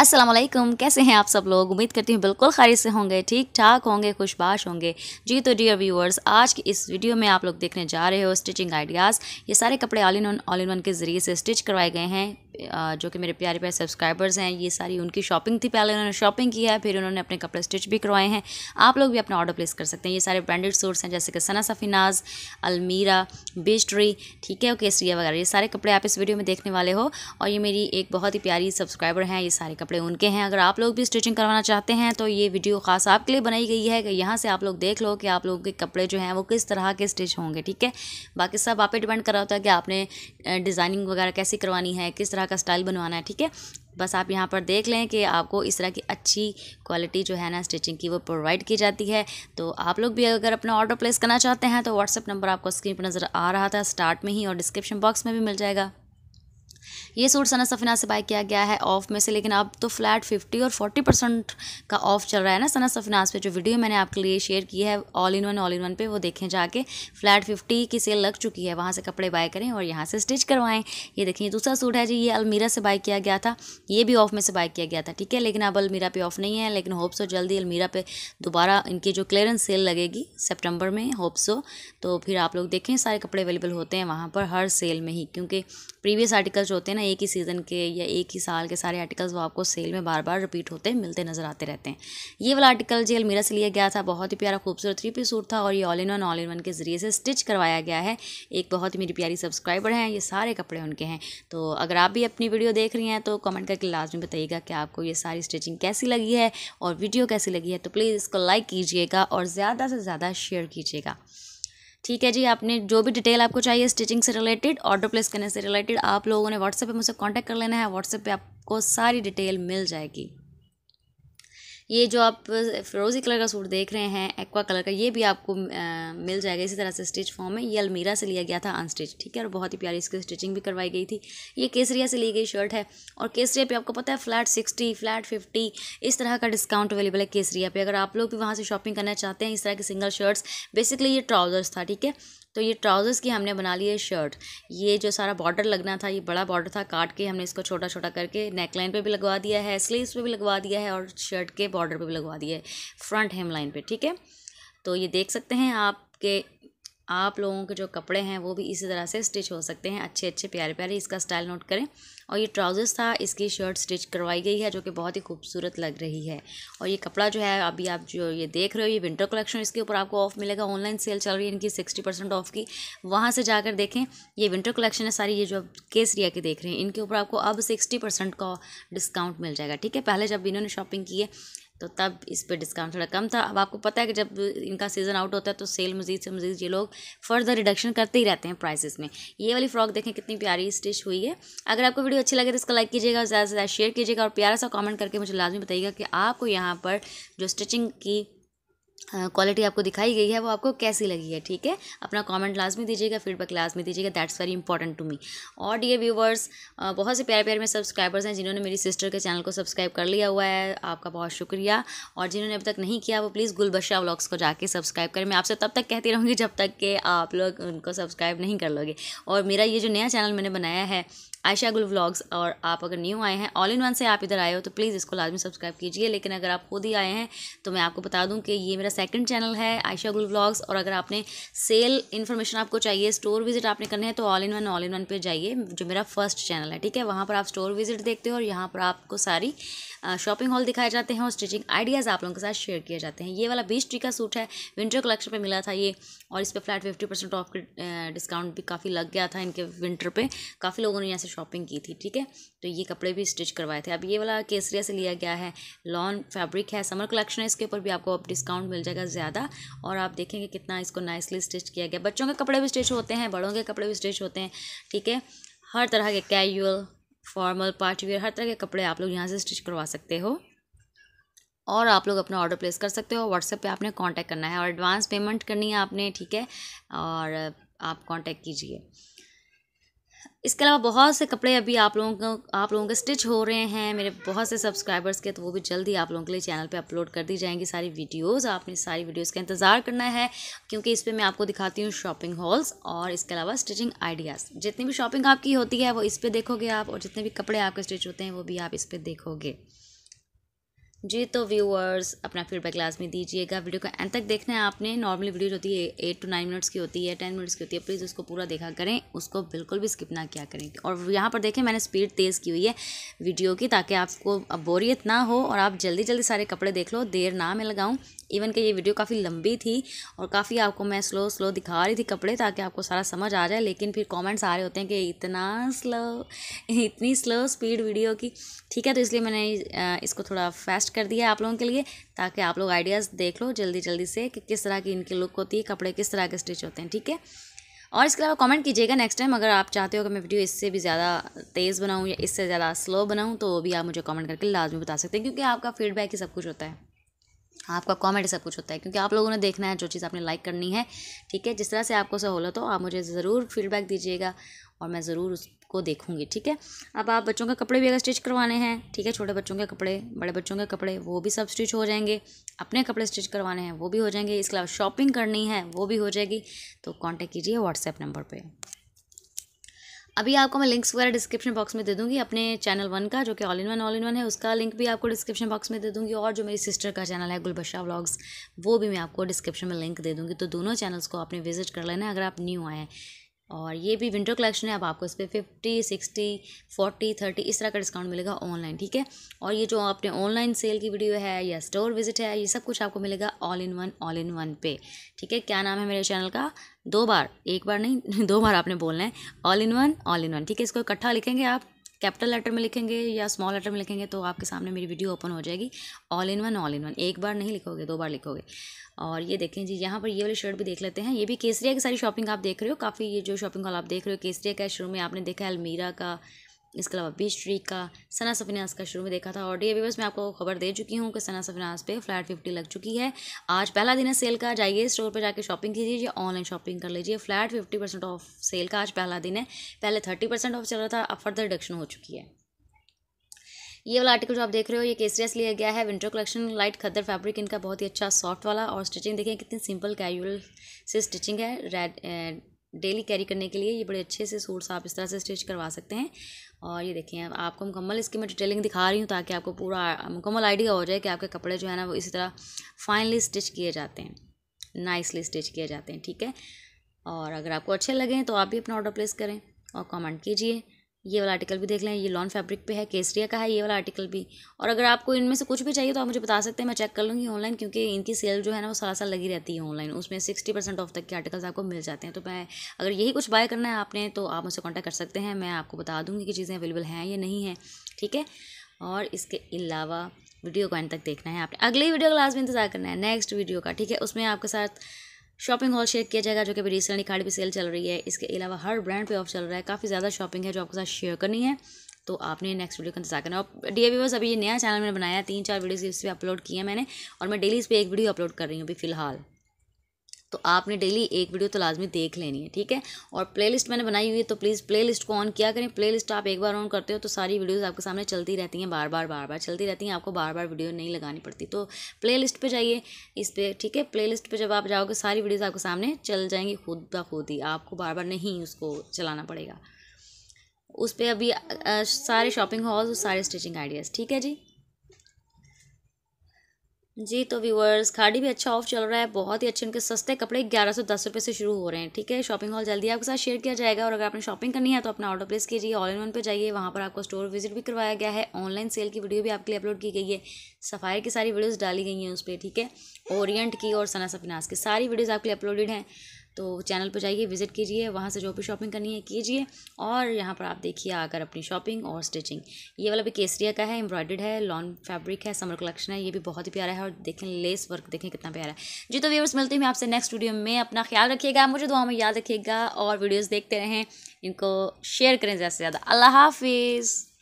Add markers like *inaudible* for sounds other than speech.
असलम कैसे हैं आप सब लोग उम्मीद करती हूँ बिल्कुल खारिज से होंगे ठीक ठाक होंगे खुशबाश होंगे जी तो डियर व्यूअर्स आज की इस वीडियो में आप लोग देखने जा रहे हो स्टिचिंग आइडियाज़ ये सारे कपड़े all in one all in one के ज़रिए से स्टिच करवाए गए हैं जो कि मेरे प्यारे प्यारे सब्सक्राइबर्स हैं ये सारी उनकी शॉपिंग थी पहले उन्होंने शॉपिंग की है फिर उन्होंने अपने कपड़े स्टिच भी करवाए हैं आप लोग भी अपना ऑर्डर प्लेस कर सकते हैं ये सारे ब्रांडेड सोर्स हैं जैसे कि सना सफिनाज अलमीरा बेस्ट्री ठीक है ओकेसरिया वगैरह ये सारे कपड़े आप इस वीडियो में देखने वाले हो और ये मेरी एक बहुत ही प्यारी सब्सक्राइबर हैं ये सारे कपड़े उनके हैं अगर आप लोग भी स्टिचिंग करवाना चाहते हैं तो ये वीडियो खास आपके लिए बनाई गई है कि यहाँ से आप लोग देख लो कि आप लोगों के कपड़े जो हैं वो किस तरह के स्टिच होंगे ठीक है बाकी सब आप डिपेंड कर रहा होता है कि आपने डिज़ाइनिंग वगैरह कैसी करवानी है किस तरह तरह का स्टाइल बनवाना है ठीक है बस आप यहाँ पर देख लें कि आपको इस तरह की अच्छी क्वालिटी जो है ना स्टिचिंग की वो प्रोवाइड की जाती है तो आप लोग भी अगर अपना ऑर्डर प्लेस करना चाहते हैं तो व्हाट्सअप नंबर आपको स्क्रीन पर नज़र आ रहा था स्टार्ट में ही और डिस्क्रिप्शन बॉक्स में भी मिल जाएगा ये सूट सना सफिना से बाय किया गया है ऑफ में से लेकिन अब तो फ्लैट फिफ्टी और फोर्टी परसेंट का ऑफ चल रहा है ना सना सफिनास पे जो वीडियो मैंने आपके लिए शेयर की है all in one all in one पे वो देखें जाके फ्लैट फिफ्टी की सेल लग चुकी है वहाँ से कपड़े बाय करें और यहाँ से स्टिच करवाएं ये देखें दूसरा सूट है जी ये अलमीरा से बाय किया गया था ये भी ऑफ में से बाय किया गया था ठीक है लेकिन अब अलमीरा पे ऑफ नहीं है लेकिन होप्सो जल्दी अलमीरा पे दोबारा इनकी जो क्लियरेंस सेल लगेगी सेप्टेम्बर में होप्सो तो फिर आप लोग देखें सारे कपड़े अवेलेबल होते हैं वहाँ पर हर सेल में ही क्योंकि प्रीवियस आर्टिकल्स जो होते हैं ना एक ही सीज़न के या एक ही साल के सारे आर्टिकल्स वो आपको सेल में बार बार रिपीट होते मिलते नजर आते रहते हैं ये वाला आर्टिकल जी अलमीरा से लिया गया था बहुत ही प्यारा खूबसूरत थ्री पी सूट था और ये all in one all in one के ज़रिए से स्टिच करवाया गया है एक बहुत ही मेरी प्यारी सब्सक्राइबर हैं ये सारे कपड़े उनके हैं तो अगर आप भी अपनी वीडियो देख रही हैं तो कमेंट करके लाजमी बताइएगा कि आपको ये सारी स्टिचिंग कैसी लगी है और वीडियो कैसी लगी है तो प्लीज़ इसको लाइक कीजिएगा और ज़्यादा से ज़्यादा शेयर कीजिएगा ठीक है जी आपने जो भी डिटेल आपको चाहिए स्टिचिंग से रिलेटेड ऑर्डर प्लेस करने से रिलेटेड आप लोगों ने व्हाट्सएप पे मुझसे कांटेक्ट कर लेना है व्हाट्सएप पे आपको सारी डिटेल मिल जाएगी ये जो आप फिरोज़ी कलर का सूट देख रहे हैं एक्वा कलर का ये भी आपको आ, मिल जाएगा इसी तरह से स्टिच फॉर्म में ये अलमीरा से लिया गया था अनस्टिच ठीक है और बहुत ही प्यारी इसकी स्टिचिंग भी करवाई गई थी ये केसरिया से ली गई शर्ट है और केसरिया पे आपको पता है फ्लैट सिक्सटी फ्लैट फिफ्टी इस तरह का डिस्काउंट अवेलेबल है केसरिया पे अगर आप लोग भी वहाँ से शॉपिंग करना चाहते हैं इस तरह की सिंगल शर्ट्स बेसिकली ये ट्राउज़र्स था ठीक है तो ये ट्राउज़र्स की हमने बना ली है शर्ट ये जो सारा बॉर्डर लगना था ये बड़ा बॉर्डर था काट के हमने इसको छोटा छोटा करके नेकलाइन पे भी लगवा दिया है स्लीव्स पे भी लगवा दिया है और शर्ट के बॉर्डर पे भी लगवा दिया है फ्रंट हेमलाइन पे ठीक है तो ये देख सकते हैं आपके आप लोगों के जो कपड़े हैं वो भी इसी तरह से स्टिच हो सकते हैं अच्छे अच्छे प्यारे प्यारे इसका स्टाइल नोट करें और ये ट्राउज़र्स था इसकी शर्ट स्टिच करवाई गई है जो कि बहुत ही खूबसूरत लग रही है और ये कपड़ा जो है अभी आप जो ये देख रहे हो ये विंटर कलेक्शन इसके ऊपर आपको ऑफ मिलेगा ऑनलाइन सेल चल रही है इनकी सिक्सटी परसेंट ऑफ की वहाँ से जाकर देखें ये विंटर कलेक्शन है सारी ये जो आप केसरिया के देख रहे हैं इनके ऊपर आपको अब सिक्सटी परसेंट का डिस्काउंट मिल जाएगा ठीक है पहले जब इन्होंने शॉपिंग की है तो तब इस पर डिस्काउंट थोड़ा कम था अब आपको पता है कि जब इनका सीज़न आउट होता है तो सेल मज़ीद से मज़ीद ये लोग फर्दर रिडक्शन करते ही रहते हैं प्राइसेस में ये वाली फ्रॉक देखें कितनी प्यारी स्टिच हुई है अगर आपको वीडियो अच्छी लगे तो इसका लाइक कीजिएगा और ज़्यादा से ज़्यादा शेयर कीजिएगा और प्यारा सा कॉमेंट करके मुझे लाजमी बताइएगा कि आपको यहाँ पर जो स्टिचिंग की क्वालिटी आपको दिखाई गई है वो आपको कैसी लगी है ठीक है अपना कमेंट लास्ट में दीजिएगा फीडबैक लास्ट में दीजिएगा that's very important to me और डियर व्यूवर्स बहुत से प्यार प्यार में सब्सक्राइबर्स हैं जिन्होंने मेरी सिस्टर के चैनल को सब्सक्राइब कर लिया हुआ है आपका बहुत शुक्रिया और जिन्होंने अभी तक नहीं किया वो प्लीज़ गुलबशा व्लॉग्स को जाकर सब्सक्राइब करें मैं आपसे तब तक कहती रहूँगी जब तक कि आप लोग उनको सब्सक्राइब नहीं कर लोगे और मेरा ये जो नया चैनल मैंने बनाया है आयशा गुल व्लॉग्स और आप अगर न्यू आए हैं ऑल इन वन से आप इधर आए हो तो प्लीज़ इसको लाजमी सब्सक्राइब कीजिए लेकिन अगर आप खुद ही आए हैं तो मैं आपको बता दूं कि ये मेरा सेकंड चैनल है आयशा गुल व्लॉग्स और अगर आपने सेल इन्फॉर्मेशन आपको चाहिए स्टोर विजिट आपने करने हैं तो all in one all in one पर जाइए जो मेरा फर्स्ट चैनल है ठीक है वहाँ पर आप स्टोर विजिट देखते हो और यहाँ पर आपको सारी शॉपिंग हॉल दिखाए जाते हैं और स्टिचिंग आइडियाज़ आप लोगों के साथ शेयर किए जाते हैं ये वाला बीस ट्री का सूट है विंटर कलेक्शन पे मिला था ये और इस पर flat fifty percent off discount भी काफ़ी लग गया था इनके विंटर पे काफ़ी लोगों ने यहाँ से शॉपिंग की थी ठीक है तो ये कपड़े भी स्टिच करवाए थे अब ये वाला केसरिया से लिया गया है लॉन फैब्रिक है समर कलेक्शन है इसके ऊपर भी आपको अब डिस्काउंट मिल जाएगा ज़्यादा और आप देखेंगे कितना इसको नाइसली स्टिच किया गया बच्चों के कपड़े भी स्टिच होते हैं बड़ों के कपड़े भी स्टिच होते हैं ठीक है हर तरह के कैजुअल फॉर्मल पार्टीवेयर हर तरह के कपड़े आप लोग यहाँ से स्टिच करवा सकते हो और आप लोग अपना ऑर्डर प्लेस कर सकते हो व्हाट्सएप पे आपने कांटेक्ट करना है और एडवांस पेमेंट करनी है आपने ठीक है और आप कांटेक्ट कीजिए इसके अलावा बहुत से कपड़े अभी आप लोगों को आप लोगों के स्टिच हो रहे हैं मेरे बहुत से सब्सक्राइबर्स के तो वो भी जल्दी आप लोगों के लिए चैनल पे अपलोड कर दी जाएंगी सारी वीडियोस आपने सारी वीडियोस का इंतज़ार करना है क्योंकि इस पर मैं आपको दिखाती हूँ शॉपिंग हॉल्स और इसके अलावा स्टिचिंग आइडियाज़ जितनी भी शॉपिंग आपकी होती है वो इस पर देखोगे आप और जितने भी कपड़े आपके स्टिच होते हैं वो भी आप इस पर देखोगे जी तो व्यूअर्स अपना फीडबैक लाजमी दीजिएगा वीडियो को एंड तक देखना है आपने नॉर्मली वीडियो होती है एट टू नाइन मिनट्स की होती है टेन मिनट्स की होती है प्लीज़ उसको पूरा देखा करें उसको बिल्कुल भी स्किप ना किया करें और यहाँ पर देखें मैंने स्पीड तेज़ की हुई है वीडियो की ताकि आपको बोरियत ना हो और आप जल्दी जल्दी सारे कपड़े देख लो देर ना मैं लगाऊँ इवन कि ये वीडियो काफ़ी लंबी थी और काफ़ी आपको मैं स्लो स्लो दिखा रही थी कपड़े ताकि आपको सारा समझ आ जाए लेकिन फिर कॉमेंट्स आ रहे होते हैं कि इतना स्लो *laughs* इतनी स्लो स्पीड वीडियो की ठीक है तो इसलिए मैंने इसको थोड़ा फास्ट कर दिया है आप लोगों के लिए ताकि आप लोग आइडियाज़ देख लो जल्दी जल्दी से कि किस तरह की इनकी लुक होती है कपड़े किस तरह के स्टिच होते हैं ठीक है और इसके अलावा कमेंट कीजिएगा नेक्स्ट टाइम अगर आप चाहते हो कि मैं वीडियो इससे भी ज़्यादा तेज़ बनाऊँ या इससे ज़्यादा स्लो बनाऊँ तो वो भी आप मुझे कमेंट करके लाजमी बता सकते हैं क्योंकि आपका फीडबैक ही सब कुछ होता है आपका कमेंट सब कुछ होता है क्योंकि आप लोगों ने देखना है जो चीज़ आपने लाइक करनी है ठीक है जिस तरह से आपको सहूलत हो आप मुझे ज़रूर फीडबैक दीजिएगा और मैं ज़रूर उसको देखूंगी ठीक है अब आप बच्चों के कपड़े भी अगर स्टिच करवाने हैं ठीक है छोटे बच्चों के कपड़े बड़े बच्चों के कपड़े वो भी सब स्टिच हो जाएंगे अपने कपड़े स्टिच करवाने हैं वो भी हो जाएंगे इसके अलावा शॉपिंग करनी है वो भी हो जाएगी तो कॉन्टेक्ट कीजिए व्हाट्सएप नंबर पर अभी आपको मैं लिंक्स वगैरह डिस्क्रिप्शन बॉक्स में दे दूँगी अपने चैनल वन का जो कि all in one all in one है उसका लिंक भी आपको डिस्क्रिप्शन बॉक्स में दे दूँगी और जो मेरी सिस्टर का चैनल है गुलबशा व्लॉग्स वो भी मैं आपको डिस्क्रिप्शन में लिंक दे दूँगी तो दोनों चैनल्स को आपने विजिट कर लेना अगर आप न्यू आए हैं और ये भी विंटर कलेक्शन है अब आपको इस पर फिफ्टी सिक्सटी फोर्टी थर्टी इस तरह का डिस्काउंट मिलेगा ऑनलाइन ठीक है और ये जो आपने ऑनलाइन सेल की वीडियो है या स्टोर विजिट है ये सब कुछ आपको मिलेगा all in one all in one पे ठीक है क्या नाम है मेरे चैनल का दो बार एक बार नहीं *laughs* दो बार आपने बोलना है all in one all in one ठीक है इसको इकट्ठा लिखेंगे आप कैपिटल लेटर में लिखेंगे या स्मॉल लेटर में लिखेंगे तो आपके सामने मेरी वीडियो ओपन हो जाएगी all in one all in one एक बार नहीं लिखोगे दो बार लिखोगे और ये देखें जी यहाँ पर ये वाली शर्ट भी देख लेते हैं ये भी केसरिया की सारी शॉपिंग आप देख रहे हो काफ़ी ये जो शॉपिंग हॉल आप देख रहे हो केसरिया का शुरू में आपने देखा है अलमीरा का इसके अलावा बीच ट्री का सना सफिनास का शुरू में देखा था और डी बस मैं आपको खबर दे चुकी हूँ कि सना सफिनास पे फ्लैट फिफ्टी लग चुकी है आज पहला दिन है सेल का जाइए स्टोर पर जाके शॉपिंग कीजिए ऑनलाइन शॉपिंग कर लीजिए flat fifty percent off sale का आज पहला दिन है पहले थर्टी परसेंट ऑफ चल रहा था अब फर्दर रिडक्शन हो चुकी है ये वाला आर्टिकल जो आप देख रहे हो ये केसरियस लिया गया है winter collection light khaddar fabric इनका बहुत ही अच्छा सॉफ्ट वाला और स्टिचिंग देखिए कितनी सिंपल कैजुअल से स्टिचिंग है रेड डेली कैरी करने के लिए ये बड़े अच्छे से सूट्स आप इस तरह से स्टिच करवा सकते हैं और ये देखें अब आपको मुकम्मल इसकी मैं डिटेलिंग दिखा रही हूँ ताकि आपको पूरा मुकम्मल आइडिया हो जाए कि आपके कपड़े जो है ना वो इसी तरह फाइनली स्टिच किए जाते हैं नाइसली स्टिच किए जाते हैं ठीक है और अगर आपको अच्छे लगें तो आप भी अपना ऑर्डर प्लेस करें और कमेंट कीजिए ये वाला आर्टिकल भी देख लें ये लॉन फैब्रिक पे है केसरिया का है ये वाला आर्टिकल भी और अगर आपको इनमें से कुछ भी चाहिए तो आप मुझे बता सकते हैं मैं चेक कर लूँगी ऑनलाइन क्योंकि इनकी सेल जो है ना वो सारा साल लगी रहती है ऑनलाइन उसमें सिक्सटी परसेंट ऑफ तक के आर्टिकल्स आपको मिल जाते हैं तो मैं अगर यही कुछ बाय करना है आपने तो आप मुझसे कॉन्टैक्ट कर सकते हैं मैं आपको बता दूँगी कि चीज़ें अवेलेबल हैं या नहीं है ठीक है और इसके अलावा वीडियो को एंड तक देखना है आपने अगले वीडियो क्लास में इंतजार करना है नेक्स्ट वीडियो का ठीक है उसमें आपके साथ शॉपिंग हॉल शेयर किया जाएगा जो कि अभी रिसेंटली खाड़ी पर सेल चल रही है इसके अलावा हर ब्रांड पे ऑफ चल रहा है काफ़ी ज़्यादा शॉपिंग है जो आपके साथ शेयर करनी है तो आपने नेक्स्ट वीडियो का इंतजार करना और डी व्यूवर्स अभी ये नया चैनल मैंने बनाया तीन चार वीडियोज़ इस पर अपलोड किए हैं मैंने और मैं डेली इस पर एक वीडियो अपलोड कर रही हूँ अभी फिलहाल तो आपने डेली एक वीडियो तो लाजमी देख लेनी है ठीक है और प्लेलिस्ट मैंने बनाई हुई है तो प्लीज़ प्लेलिस्ट को ऑन किया करें प्लेलिस्ट आप एक बार ऑन करते हो तो सारी वीडियोस आपके सामने चलती रहती हैं बार बार बार बार चलती रहती हैं आपको बार बार वीडियो नहीं लगानी पड़ती तो लिस्ट पर जाइए इस पर ठीक है लिस्ट पर जब आप जाओगे सारी वीडियोज़ आपके सामने चल जाएंगी खुद ब खुद ही आपको बार बार नहीं उसको चलाना पड़ेगा उस पर अभी आ, सारे शॉपिंग हॉल्स और सारे स्टिचिंग आइडियाज़ ठीक है जी जी तो व्यूअर्स खाड़ी भी अच्छा ऑफ चल रहा है बहुत ही अच्छे उनके सस्ते कपड़े ग्यारह सौ दस रुपये से शुरू हो रहे हैं ठीक है शॉपिंग हॉल जल्दी आपके साथ शेयर किया जाएगा और अगर आपने शॉपिंग करनी है तो अपना ऑर्डर प्लेस कीजिए ऑल इन वन पे जाइए वहाँ पर आपको स्टोर विजिट भी करवाया गया है ऑनलाइन सेल की वीडियो भी आपके लिए अपलोड की गई है सफाई की सारी वीडियोज़ डाली गई हैं उस पर ठीक है ओरियंट की और सना सपनास की सारी वीडियोज़ आपके लिए अपलोडेड हैं तो चैनल पर जाइए विज़िट कीजिए वहाँ से जो भी शॉपिंग करनी है कीजिए और यहाँ पर आप देखिए आकर अपनी शॉपिंग और स्टिचिंग ये वाला भी केसरिया का है एम्ब्रॉयड है लॉन्ग फैब्रिक है समर कलेक्शन है ये भी बहुत ही प्यारा है और देखें लेस वर्क देखें कितना प्यारा है जी तो व्यवर्स मिलते हैं आपसे नेक्स्ट वीडियो में अपना ख्याल रखिएगा मुझे दुआ में याद रखिएगा और वीडियोज़ देखते रहें इनको शेयर करें ज़्यादा से ज़्यादा अल्लाह हाफिज़